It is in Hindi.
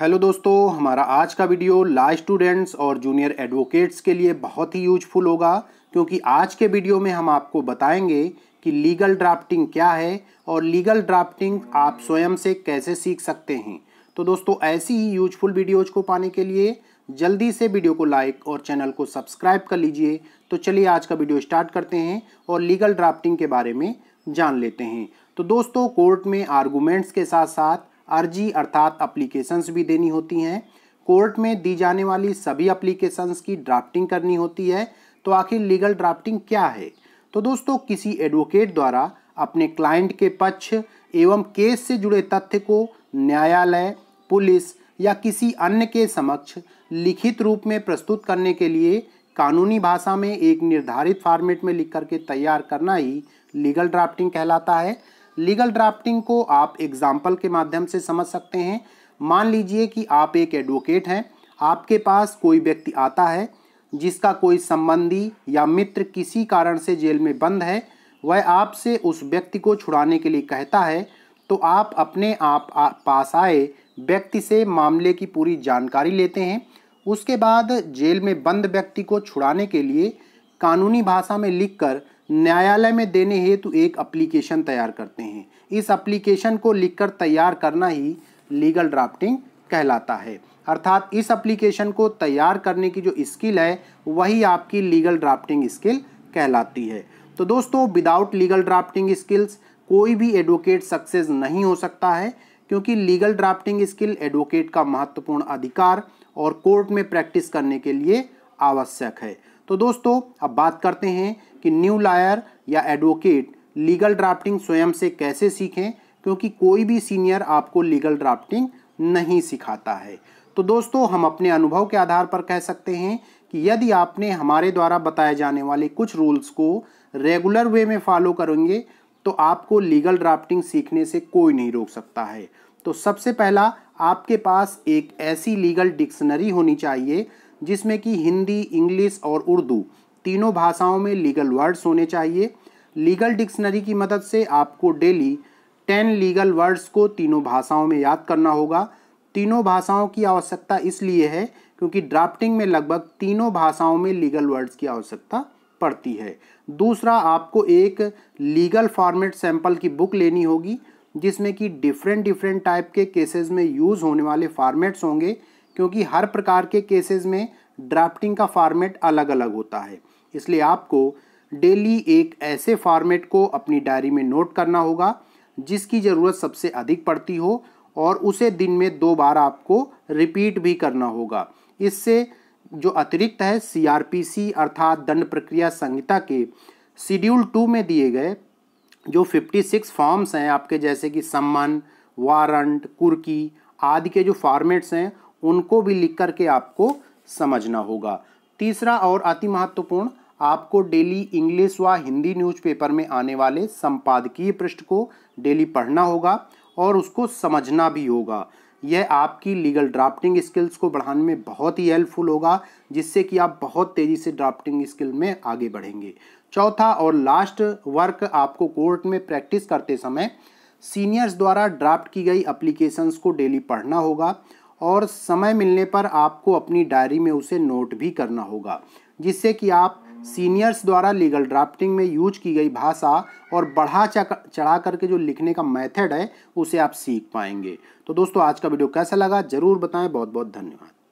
हेलो दोस्तों हमारा आज का वीडियो ला स्टूडेंट्स और जूनियर एडवोकेट्स के लिए बहुत ही यूजफुल होगा क्योंकि आज के वीडियो में हम आपको बताएंगे कि लीगल ड्राफ्टिंग क्या है और लीगल ड्राफ्टिंग आप स्वयं से कैसे सीख सकते हैं तो दोस्तों ऐसी ही यूजफुल वीडियोज को पाने के लिए जल्दी से वीडियो को लाइक और चैनल को सब्सक्राइब कर लीजिए तो चलिए आज का वीडियो स्टार्ट करते हैं और लीगल ड्राफ्टिंग के बारे में जान लेते हैं तो दोस्तों कोर्ट में आर्गूमेंट्स के साथ साथ अर्जी अर्थात अप्लीकेशंस भी देनी होती हैं कोर्ट में दी जाने वाली सभी अप्लीकेशंस की ड्राफ्टिंग करनी होती है तो आखिर लीगल ड्राफ्टिंग क्या है तो दोस्तों किसी एडवोकेट द्वारा अपने क्लाइंट के पक्ष एवं केस से जुड़े तथ्य को न्यायालय पुलिस या किसी अन्य के समक्ष लिखित रूप में प्रस्तुत करने के लिए कानूनी भाषा में एक निर्धारित फॉर्मेट में लिख करके तैयार करना ही लीगल ड्राफ्टिंग कहलाता है लीगल ड्राफ्टिंग को आप एग्जाम्पल के माध्यम से समझ सकते हैं मान लीजिए कि आप एक एडवोकेट हैं आपके पास कोई व्यक्ति आता है जिसका कोई संबंधी या मित्र किसी कारण से जेल में बंद है वह आपसे उस व्यक्ति को छुड़ाने के लिए कहता है तो आप अपने आप पास आए व्यक्ति से मामले की पूरी जानकारी लेते हैं उसके बाद जेल में बंद व्यक्ति को छुड़ाने के लिए कानूनी भाषा में लिखकर न्यायालय में देने हेतु एक अप्लीकेशन तैयार करते हैं इस अप्लीकेशन को लिखकर तैयार करना ही लीगल ड्राफ्टिंग कहलाता है अर्थात इस अप्लीकेशन को तैयार करने की जो स्किल है वही आपकी लीगल ड्राफ्टिंग स्किल कहलाती है तो दोस्तों विदाउट लीगल ड्राफ्टिंग स्किल्स कोई भी एडवोकेट सक्सेस नहीं हो सकता है क्योंकि लीगल ड्राफ्टिंग स्किल एडवोकेट का महत्वपूर्ण अधिकार और कोर्ट में प्रैक्टिस करने के लिए आवश्यक है तो दोस्तों अब बात करते हैं कि न्यू लायर या एडवोकेट लीगल ड्राफ्टिंग स्वयं से कैसे सीखें क्योंकि कोई भी सीनियर आपको लीगल ड्राफ्टिंग नहीं सिखाता है तो दोस्तों हम अपने अनुभव के आधार पर कह सकते हैं कि यदि आपने हमारे द्वारा बताए जाने वाले कुछ रूल्स को रेगुलर वे में फॉलो करेंगे तो आपको लीगल ड्राफ्टिंग सीखने से कोई नहीं रोक सकता है तो सबसे पहला आपके पास एक ऐसी लीगल डिक्शनरी होनी चाहिए जिसमें कि हिंदी इंग्लिश और उर्दू तीनों भाषाओं में लीगल वर्ड्स होने चाहिए लीगल डिक्शनरी की मदद से आपको डेली टेन लीगल वर्ड्स को तीनों भाषाओं में याद करना होगा तीनों भाषाओं की आवश्यकता इसलिए है क्योंकि ड्राफ्टिंग में लगभग तीनों भाषाओं में लीगल वर्ड्स की आवश्यकता पड़ती है दूसरा आपको एक लीगल फॉर्मेट सैंपल की बुक लेनी होगी जिसमें कि डिफरेंट डिफरेंट टाइप के केसेस में यूज़ होने वाले फॉर्मेट्स होंगे क्योंकि हर प्रकार के केसेस में ड्राफ्टिंग का फॉर्मेट अलग अलग होता है इसलिए आपको डेली एक ऐसे फॉर्मेट को अपनी डायरी में नोट करना होगा जिसकी ज़रूरत सबसे अधिक पड़ती हो और उसे दिन में दो बार आपको रिपीट भी करना होगा इससे जो अतिरिक्त है सीआरपीसी अर्थात दंड प्रक्रिया संहिता के शेड्यूल टू में दिए गए जो फिफ्टी सिक्स फॉर्म्स हैं आपके जैसे कि सम्मान वारंट कुर्की आदि के जो फॉर्मेट्स हैं उनको भी लिख करके आपको समझना होगा तीसरा और अति महत्वपूर्ण आपको डेली इंग्लिश व हिंदी न्यूज़पेपर में आने वाले संपादकीय पृष्ठ को डेली पढ़ना होगा और उसको समझना भी होगा यह आपकी लीगल ड्राफ्टिंग स्किल्स को बढ़ाने में बहुत ही हेल्पफुल होगा जिससे कि आप बहुत तेज़ी से ड्राफ्टिंग स्किल में आगे बढ़ेंगे चौथा और लास्ट वर्क आपको कोर्ट में प्रैक्टिस करते समय सीनियर्स द्वारा ड्राफ्ट की गई अप्लीकेशंस को डेली पढ़ना होगा और समय मिलने पर आपको अपनी डायरी में उसे नोट भी करना होगा जिससे कि आप सीनियर्स द्वारा लीगल ड्राफ्टिंग में यूज की गई भाषा और बढ़ा चढ़ा करके जो लिखने का मेथड है उसे आप सीख पाएंगे तो दोस्तों आज का वीडियो कैसा लगा ज़रूर बताएं बहुत बहुत धन्यवाद